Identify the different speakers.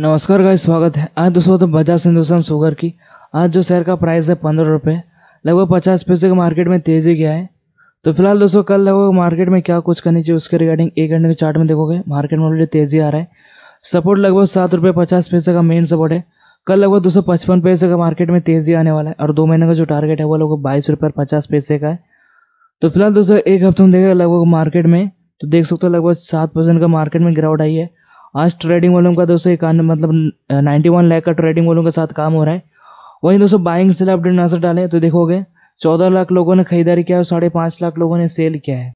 Speaker 1: नमस्कार का स्वागत है आज दोस्तों तो बजाज हिंदुस्तान शुगर की आज जो शेयर का प्राइस है पंद्रह रुपये लगभग पचास पैसे के मार्केट में तेजी गया है तो फिलहाल दोस्तों कल लगभग मार्केट में क्या कुछ करनी चाहिए उसके रिगार्डिंग एक घंटे के चार्ट में देखोगे मार्केट में ऑलरेडी तेजी आ रहा है सपोर्ट लगभग सात रुपये पचास पैसे का मेन सपोर्ट है कल लगभग दो पचपन पैसे का मार्केट में तेजी आने वाला है और दो महीने का जो टारगेट है वो लगभग बाईस रुपये पचास पैसे का है तो फिलहाल दोस्तों एक हफ्ते में देखेगा लगभग मार्केट में तो देख सकते हो लगभग सात परसेंट का मार्केट में गिरावट आई है आज ट्रेडिंग वॉल्यूम का दोस्तों एक मतलब नाइन्टी वन लाख का ट्रेडिंग वॉल्यूम के साथ काम हो रहा है वहीं दोस्तों बाइंग सेल अपडेट नजर डालें तो देखोगे चौदह लाख लोगों ने खरीदारी किया और साढ़े पाँच लाख लोगों ने सेल किया है